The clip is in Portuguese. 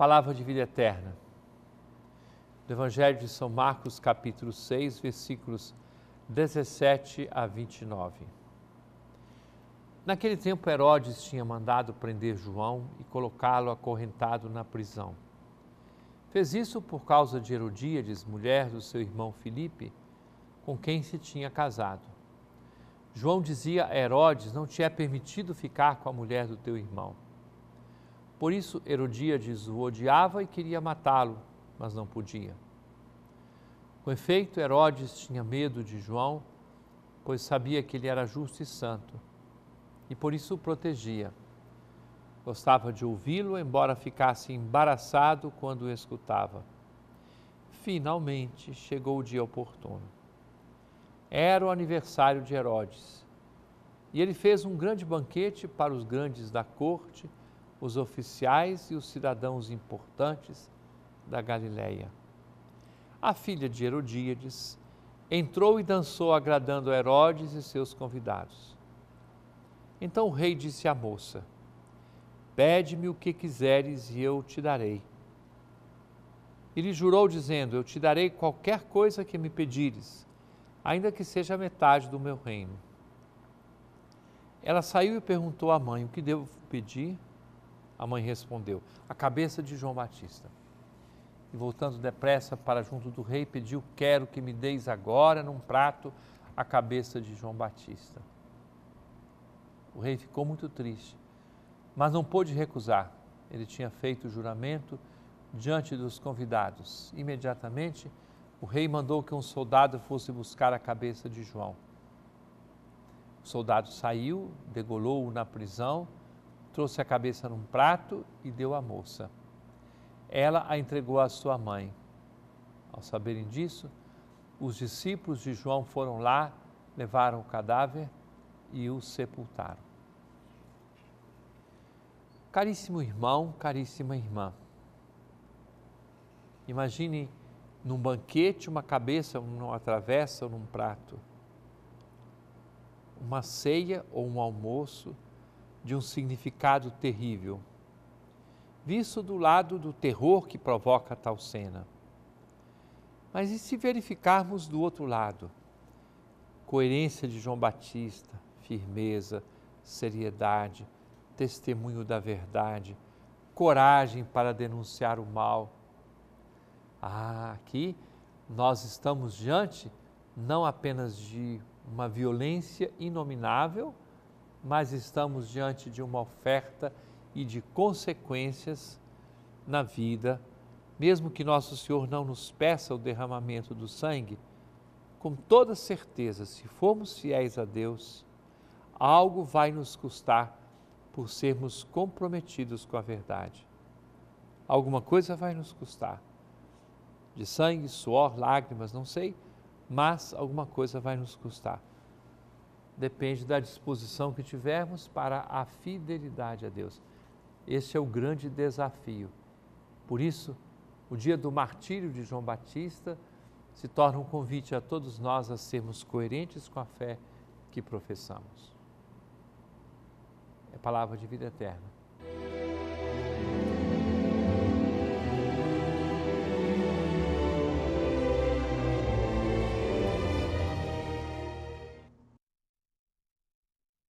palavra de vida eterna. Do Evangelho de São Marcos, capítulo 6, versículos 17 a 29. Naquele tempo, Herodes tinha mandado prender João e colocá-lo acorrentado na prisão. Fez isso por causa de Herodíades, mulher do seu irmão Filipe, com quem se tinha casado. João dizia a Herodes: Não te é permitido ficar com a mulher do teu irmão. Por isso, Herodíades o odiava e queria matá-lo, mas não podia. Com efeito, Herodes tinha medo de João, pois sabia que ele era justo e santo, e por isso o protegia. Gostava de ouvi-lo, embora ficasse embaraçado quando o escutava. Finalmente chegou o dia oportuno. Era o aniversário de Herodes, e ele fez um grande banquete para os grandes da corte os oficiais e os cidadãos importantes da Galiléia. A filha de Herodíades entrou e dançou agradando a Herodes e seus convidados. Então o rei disse à moça: Pede-me o que quiseres e eu te darei. Ele jurou, dizendo: Eu te darei qualquer coisa que me pedires, ainda que seja metade do meu reino. Ela saiu e perguntou à mãe: O que devo pedir? A mãe respondeu: A cabeça de João Batista. E voltando depressa para junto do rei, pediu: Quero que me deis agora num prato a cabeça de João Batista. O rei ficou muito triste, mas não pôde recusar. Ele tinha feito o juramento diante dos convidados. Imediatamente, o rei mandou que um soldado fosse buscar a cabeça de João. O soldado saiu, degolou-o na prisão trouxe a cabeça num prato e deu à moça. Ela a entregou à sua mãe. Ao saberem disso, os discípulos de João foram lá, levaram o cadáver e o sepultaram. Caríssimo irmão, caríssima irmã, imagine num banquete uma cabeça numa travessa ou num prato, uma ceia ou um almoço de um significado terrível, visto do lado do terror que provoca tal cena. Mas e se verificarmos do outro lado? Coerência de João Batista, firmeza, seriedade, testemunho da verdade, coragem para denunciar o mal. Ah, aqui nós estamos diante não apenas de uma violência inominável, mas estamos diante de uma oferta e de consequências na vida, mesmo que Nosso Senhor não nos peça o derramamento do sangue, com toda certeza, se formos fiéis a Deus, algo vai nos custar por sermos comprometidos com a verdade. Alguma coisa vai nos custar. De sangue, suor, lágrimas, não sei, mas alguma coisa vai nos custar depende da disposição que tivermos para a fidelidade a Deus. Esse é o grande desafio. Por isso, o dia do martírio de João Batista se torna um convite a todos nós a sermos coerentes com a fé que professamos. É palavra de vida eterna.